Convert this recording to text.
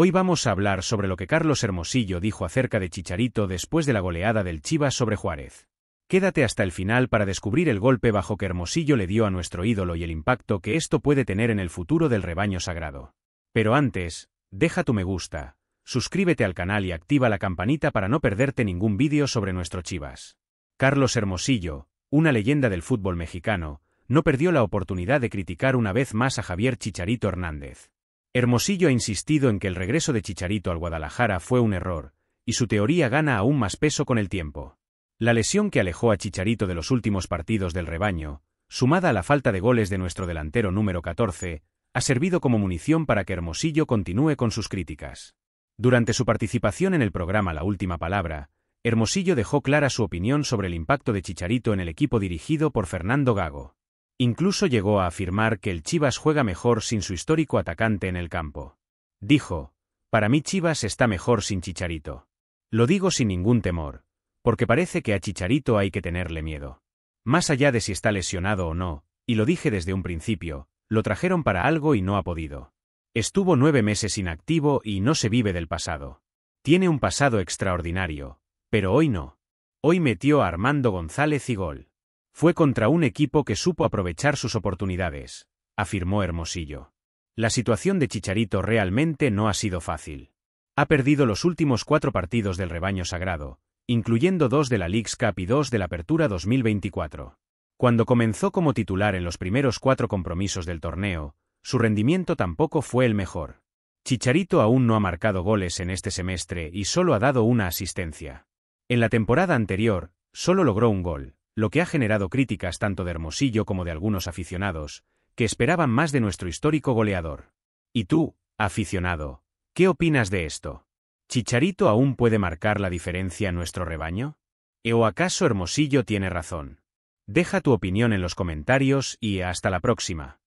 Hoy vamos a hablar sobre lo que Carlos Hermosillo dijo acerca de Chicharito después de la goleada del Chivas sobre Juárez. Quédate hasta el final para descubrir el golpe bajo que Hermosillo le dio a nuestro ídolo y el impacto que esto puede tener en el futuro del rebaño sagrado. Pero antes, deja tu me gusta, suscríbete al canal y activa la campanita para no perderte ningún vídeo sobre nuestro Chivas. Carlos Hermosillo, una leyenda del fútbol mexicano, no perdió la oportunidad de criticar una vez más a Javier Chicharito Hernández. Hermosillo ha insistido en que el regreso de Chicharito al Guadalajara fue un error, y su teoría gana aún más peso con el tiempo. La lesión que alejó a Chicharito de los últimos partidos del rebaño, sumada a la falta de goles de nuestro delantero número 14, ha servido como munición para que Hermosillo continúe con sus críticas. Durante su participación en el programa La Última Palabra, Hermosillo dejó clara su opinión sobre el impacto de Chicharito en el equipo dirigido por Fernando Gago. Incluso llegó a afirmar que el Chivas juega mejor sin su histórico atacante en el campo. Dijo, para mí Chivas está mejor sin Chicharito. Lo digo sin ningún temor, porque parece que a Chicharito hay que tenerle miedo. Más allá de si está lesionado o no, y lo dije desde un principio, lo trajeron para algo y no ha podido. Estuvo nueve meses inactivo y no se vive del pasado. Tiene un pasado extraordinario, pero hoy no. Hoy metió a Armando González y gol. Fue contra un equipo que supo aprovechar sus oportunidades, afirmó Hermosillo. La situación de Chicharito realmente no ha sido fácil. Ha perdido los últimos cuatro partidos del rebaño sagrado, incluyendo dos de la League's Cup y dos de la Apertura 2024. Cuando comenzó como titular en los primeros cuatro compromisos del torneo, su rendimiento tampoco fue el mejor. Chicharito aún no ha marcado goles en este semestre y solo ha dado una asistencia. En la temporada anterior, solo logró un gol lo que ha generado críticas tanto de Hermosillo como de algunos aficionados, que esperaban más de nuestro histórico goleador. ¿Y tú, aficionado, qué opinas de esto? ¿Chicharito aún puede marcar la diferencia en nuestro rebaño? ¿O acaso Hermosillo tiene razón? Deja tu opinión en los comentarios y hasta la próxima.